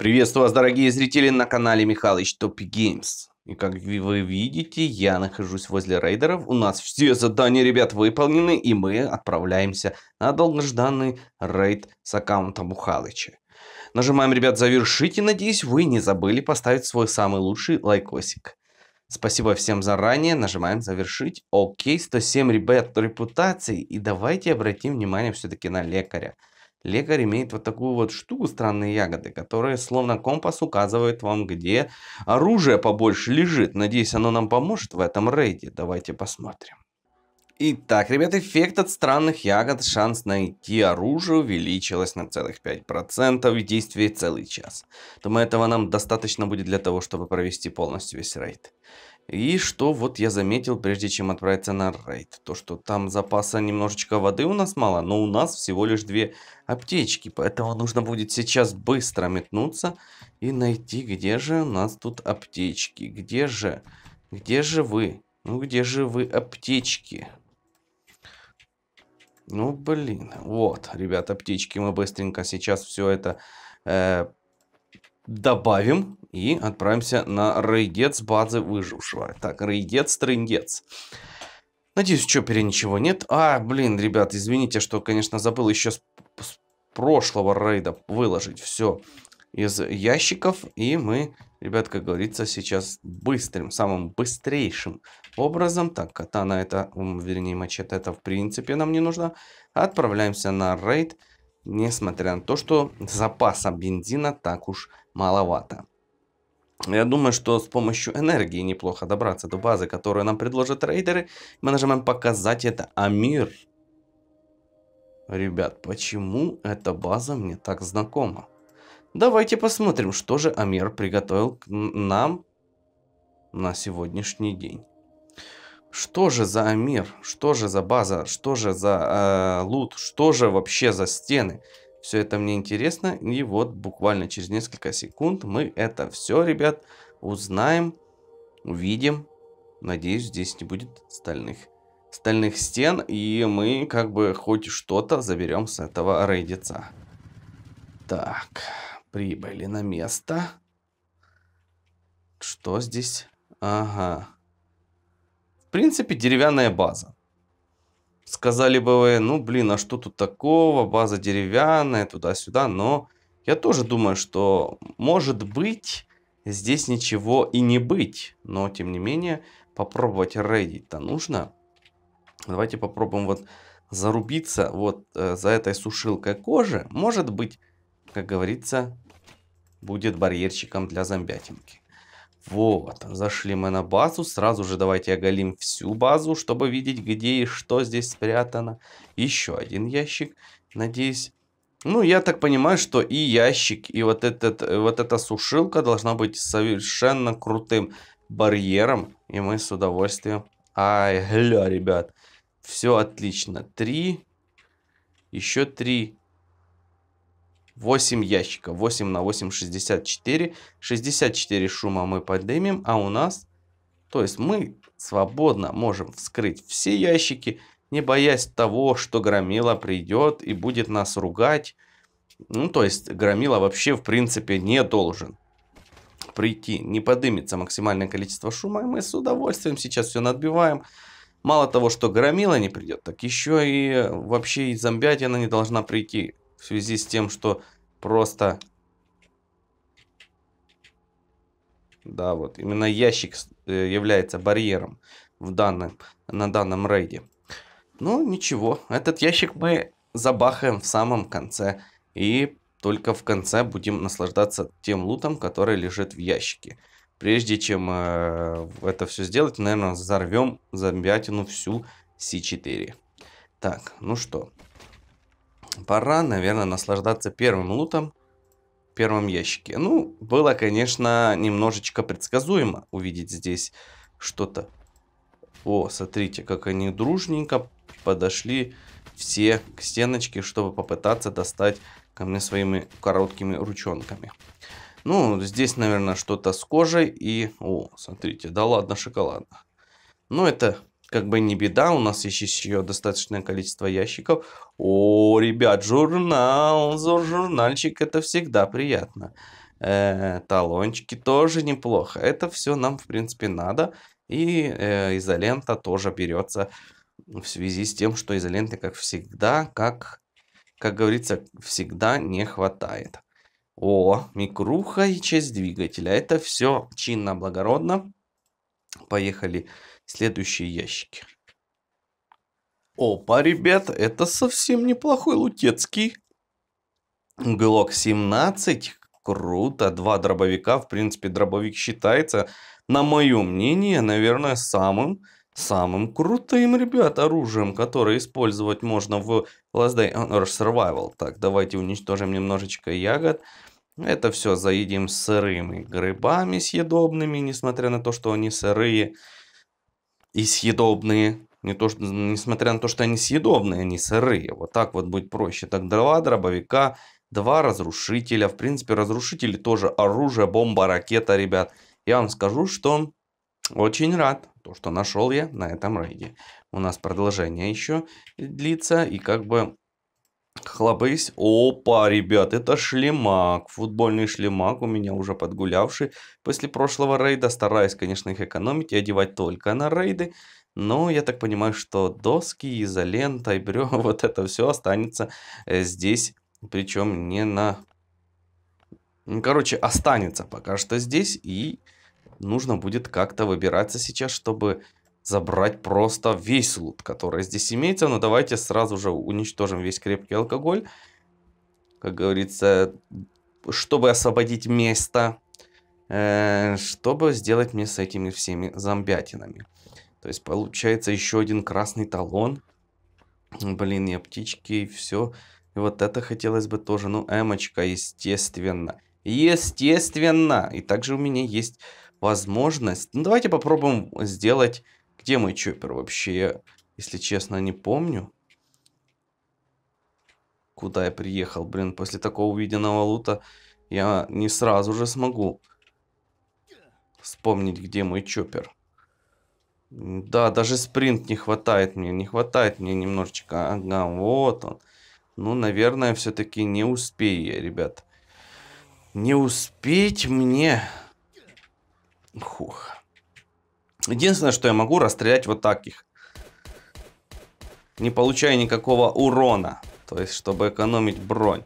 Приветствую вас, дорогие зрители, на канале Михалыч Топи Геймс. И как вы видите, я нахожусь возле рейдеров. У нас все задания, ребят, выполнены, и мы отправляемся на долгожданный рейд с аккаунта Мухалыча. Нажимаем, ребят, завершить, и надеюсь, вы не забыли поставить свой самый лучший лайкосик. Спасибо всем заранее, нажимаем завершить. Окей, 107, ребят, репутации. И давайте обратим внимание все-таки на лекаря. Лекарь имеет вот такую вот штуку, странные ягоды, которые словно компас указывают вам, где оружие побольше лежит. Надеюсь, оно нам поможет в этом рейде. Давайте посмотрим. Итак, ребят, эффект от странных ягод, шанс найти оружие увеличилось на целых 5% в действии целый час. Думаю, этого нам достаточно будет для того, чтобы провести полностью весь рейд. И что вот я заметил, прежде чем отправиться на рейд, то что там запаса немножечко воды у нас мало, но у нас всего лишь две аптечки, поэтому нужно будет сейчас быстро метнуться и найти, где же у нас тут аптечки, где же, где же вы, ну где же вы аптечки? Ну блин, вот, ребят, аптечки мы быстренько сейчас все это э, добавим и отправимся на рейгец базы выжившего. Так, рейгец, трингец. Надеюсь, что пере ничего нет. А, блин, ребят, извините, что, конечно, забыл еще с, с прошлого рейда выложить все из ящиков. И мы, ребят, как говорится, сейчас быстрым, самым быстрейшим образом. Так, катана это, вернее, мачете это в принципе нам не нужно. Отправляемся на рейд несмотря на то, что запаса бензина так уж маловато. Я думаю, что с помощью энергии неплохо добраться до базы, которую нам предложат рейдеры. Мы нажимаем «Показать это Амир». Ребят, почему эта база мне так знакома? Давайте посмотрим, что же Амир приготовил нам на сегодняшний день. Что же за мир? Что же за база? Что же за э, лут? Что же вообще за стены? Все это мне интересно. И вот буквально через несколько секунд мы это все, ребят, узнаем, увидим. Надеюсь, здесь не будет стальных, стальных стен. И мы как бы хоть что-то заберем с этого рейдица. Так, прибыли на место. Что здесь? Ага. В принципе, деревянная база. Сказали бы вы, ну блин, а что тут такого, база деревянная, туда-сюда, но я тоже думаю, что может быть здесь ничего и не быть, но тем не менее попробовать рейдить-то нужно. Давайте попробуем вот зарубиться вот э, за этой сушилкой кожи. Может быть, как говорится, будет барьерчиком для зомбятинки. Вот, зашли мы на базу. Сразу же давайте оголим всю базу, чтобы видеть, где и что здесь спрятано. Еще один ящик, надеюсь. Ну, я так понимаю, что и ящик, и вот, этот, э, вот эта сушилка должна быть совершенно крутым барьером. И мы с удовольствием... Ай, гля, ребят. Все отлично. Три. Еще три. 8 ящиков. 8 на 8 64. 64 шума мы поднимем, а у нас... То есть мы свободно можем вскрыть все ящики, не боясь того, что Громила придет и будет нас ругать. Ну, то есть Громила вообще в принципе не должен прийти. Не подымется максимальное количество шума, и мы с удовольствием сейчас все надбиваем. Мало того, что Громила не придет, так еще и вообще и Зомбятина не должна прийти в связи с тем, что просто... Да, вот именно ящик э, является барьером в данном, на данном рейде. Ну, ничего, этот ящик мы забахаем в самом конце. И только в конце будем наслаждаться тем лутом, который лежит в ящике. Прежде чем э, это все сделать, наверное, взорвем зомбятину всю C4. Так, ну что пора, наверное, наслаждаться первым лутом в первом ящике. Ну, было, конечно, немножечко предсказуемо увидеть здесь что-то. О, смотрите, как они дружненько подошли все к стеночке, чтобы попытаться достать ко мне своими короткими ручонками. Ну, здесь, наверное, что-то с кожей и... О, смотрите, да ладно, шоколадно. Но ну, это как бы не беда, у нас есть еще достаточное количество ящиков. О, ребят, журнал, журнальчик, это всегда приятно. Э, талончики тоже неплохо. Это все нам, в принципе, надо. И э, изолента тоже берется в связи с тем, что изоленты, как всегда, как, как говорится, всегда не хватает. О, микруха и часть двигателя. Это все чинно, благородно. Поехали следующие ящики. Опа, ребята, это совсем неплохой лутецкий. Глок 17. Круто, два дробовика. В принципе, дробовик считается, на мое мнение, наверное, самым самым крутым, ребят, оружием, которое использовать можно в Last Day Honor Survival. Так, давайте уничтожим немножечко ягод. Это все заедим сырыми грибами съедобными, несмотря на то, что они сырые и съедобные. Не то, что, несмотря на то, что они съедобные, они сырые. Вот так вот будет проще. Так, два дробовика, два разрушителя. В принципе, разрушители тоже оружие, бомба, ракета, ребят. Я вам скажу, что очень рад, то, что нашел я на этом рейде. У нас продолжение еще длится, и как бы Хлопысь. Опа, ребят, это шлемак. Футбольный шлемак у меня уже подгулявший. После прошлого рейда стараюсь, конечно, их экономить и одевать только на рейды. Но я так понимаю, что доски, изолента и вот это все останется э, здесь. Причем не на... Ну, короче, останется пока что здесь. И нужно будет как-то выбираться сейчас, чтобы забрать просто весь лут, который здесь имеется. Но давайте сразу же уничтожим весь крепкий алкоголь. Как говорится, чтобы освободить место, э, чтобы сделать мне с этими всеми зомбятинами. То есть получается еще один красный талон. Блин, и птички, и все. И вот это хотелось бы тоже. Ну, эмочка, естественно. Естественно. И также у меня есть возможность. Ну, давайте попробуем сделать где мой чоппер вообще? Если честно, не помню. Куда я приехал, блин, после такого увиденного лута я не сразу же смогу вспомнить, где мой чоппер. Да, даже спринт не хватает мне, не хватает мне немножечко. Ага, вот он. Ну, наверное, все-таки не успею я, ребят. Не успеть мне... Хух. Единственное, что я могу расстрелять вот таких. Не получая никакого урона. То есть, чтобы экономить бронь.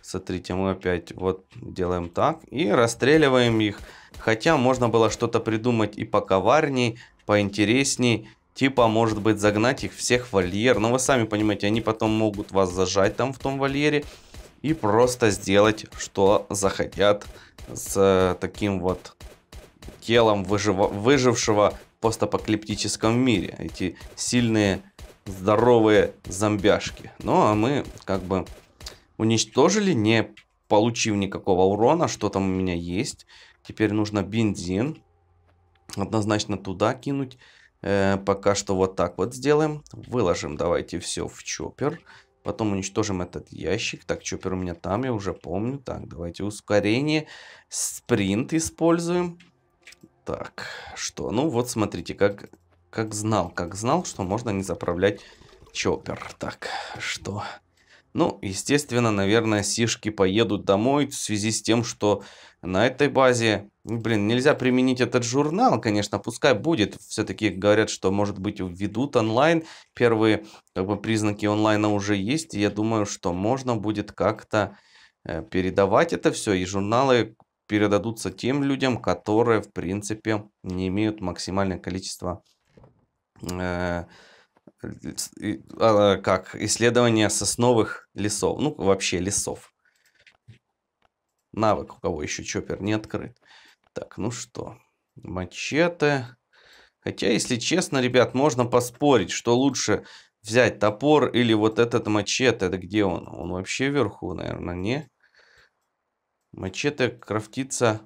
Смотрите, мы опять вот делаем так. И расстреливаем их. Хотя можно было что-то придумать и поковарней, поинтересней. Типа, может быть, загнать их всех в вольер. Но вы сами понимаете, они потом могут вас зажать там в том вольере. И просто сделать, что захотят с э, таким вот телом выжива, выжившего в постапокалиптическом мире. Эти сильные, здоровые зомбяшки. Ну, а мы как бы уничтожили, не получив никакого урона. Что там у меня есть? Теперь нужно бензин. Однозначно туда кинуть. Э, пока что вот так вот сделаем. Выложим давайте все в чоппер. Потом уничтожим этот ящик. Так, чоппер у меня там, я уже помню. Так, давайте ускорение. Спринт используем. Так, что? Ну вот смотрите, как, как знал, как знал, что можно не заправлять чоппер. Так, что? Ну, естественно, наверное, сишки поедут домой в связи с тем, что на этой базе... Ну, блин, нельзя применить этот журнал, конечно, пускай будет. Все-таки говорят, что, может быть, введут онлайн. Первые как бы, признаки онлайна уже есть. И я думаю, что можно будет как-то э, передавать это все. И журналы передадутся тем людям, которые, в принципе, не имеют максимальное количество э, э, а, как исследования сосновых лесов, ну вообще лесов. Навык, у кого еще чоппер не открыт. Так, ну что, мачете. Хотя, если честно, ребят, можно поспорить, что лучше взять топор или вот этот мачете. Это где он? Он вообще вверху, наверное, не? Мачете крафтится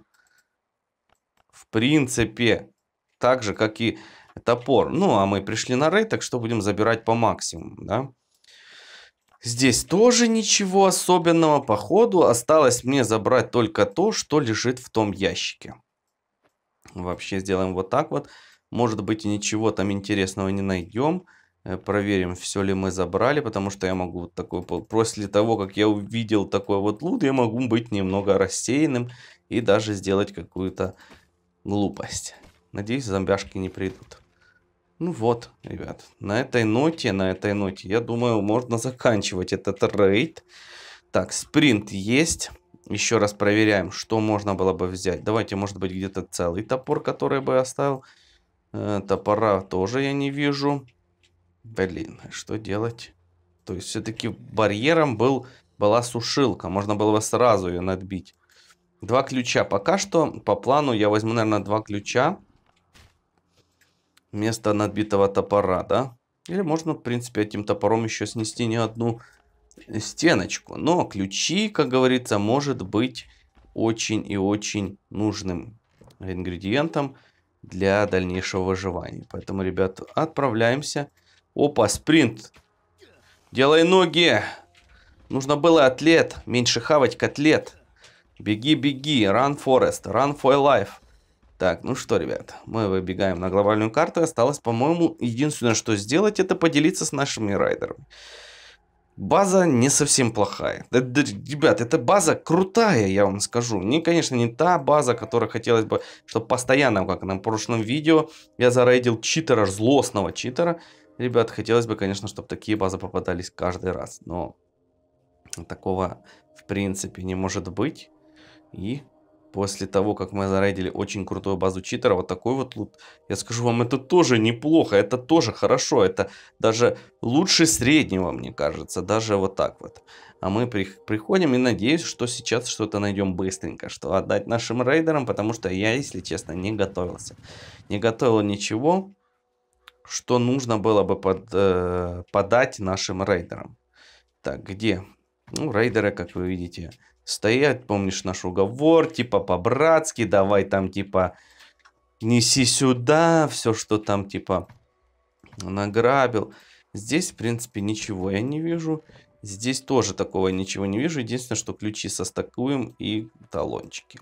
в принципе так же, как и топор. Ну, а мы пришли на рейд, так что будем забирать по максимуму, да? Здесь тоже ничего особенного. Походу осталось мне забрать только то, что лежит в том ящике. Вообще сделаем вот так вот. Может быть и ничего там интересного не найдем. Э, проверим, все ли мы забрали, потому что я могу вот такой, после того, как я увидел такой вот лут, я могу быть немного рассеянным и даже сделать какую-то глупость. Надеюсь, зомбяшки не придут. Ну вот, ребят, на этой ноте, на этой ноте, я думаю, можно заканчивать этот рейд. Так, спринт есть. Еще раз проверяем, что можно было бы взять. Давайте, может быть, где-то целый топор, который бы оставил. Э, топора тоже я не вижу. Блин, а что делать? То есть все-таки барьером был, была сушилка. Можно было бы сразу ее надбить. Два ключа. Пока что по плану я возьму, наверное, два ключа. Вместо надбитого топора, да? Или можно, в принципе, этим топором еще снести не одну стеночку. Но ключи, как говорится, может быть очень и очень нужным ингредиентом для дальнейшего выживания. Поэтому, ребят, отправляемся. Опа, спринт. Делай ноги. Нужно было атлет. Меньше хавать котлет. Беги, беги. Run, Forest. Run for life. Так, ну что, ребят, мы выбегаем на глобальную карту. Осталось, по-моему, единственное, что сделать, это поделиться с нашими райдерами. База не совсем плохая. Да, да, ребят, эта база крутая, я вам скажу. Не, конечно, не та база, которая хотелось бы, чтобы постоянно, как на прошлом видео, я зарейдил читера, злостного читера. Ребят, хотелось бы, конечно, чтобы такие базы попадались каждый раз, но такого в принципе не может быть. И после того, как мы зарейдили очень крутую базу читера, вот такой вот лут, я скажу вам, это тоже неплохо, это тоже хорошо, это даже лучше среднего, мне кажется, даже вот так вот. А мы при приходим и надеюсь, что сейчас что-то найдем быстренько, что отдать нашим рейдерам, потому что я, если честно, не готовился. Не готовил ничего, что нужно было бы под, э, подать нашим рейдерам. Так, где? Ну, рейдеры, как вы видите, стоят, помнишь наш уговор, типа по-братски, давай там типа неси сюда, все, что там типа награбил. Здесь, в принципе, ничего я не вижу. Здесь тоже такого ничего не вижу. Единственное, что ключи состыкуем и талончики.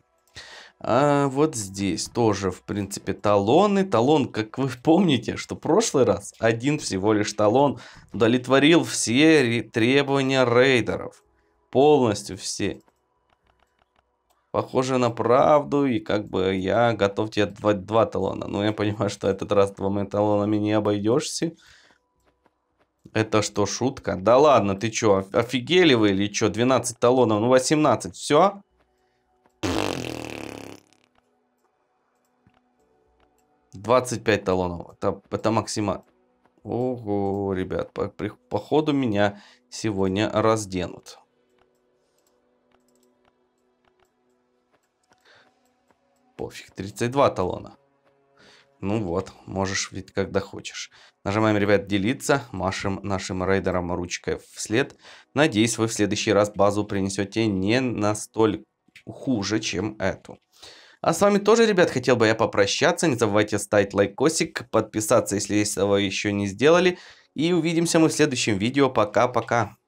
А вот здесь тоже, в принципе, талоны. Талон, как вы помните, что в прошлый раз один всего лишь талон удовлетворил все требования рейдеров. Полностью все. Похоже на правду, и как бы я готов тебе два, два талона. Но я понимаю, что этот раз двумя талонами не обойдешься. Это что, шутка? Да ладно, ты чё, офигели вы или чё? 12 талонов, ну 18, все? 25 талонов. Это, это максима. Ого, ребят, по, при, походу меня сегодня разденут. Пофиг, 32 талона. Ну вот, можешь ведь когда хочешь. Нажимаем, ребят, делиться, машем нашим рейдерам ручкой вслед. Надеюсь, вы в следующий раз базу принесете не настолько хуже, чем эту. А с вами тоже, ребят, хотел бы я попрощаться. Не забывайте ставить лайкосик, подписаться, если этого еще не сделали. И увидимся мы в следующем видео. Пока-пока.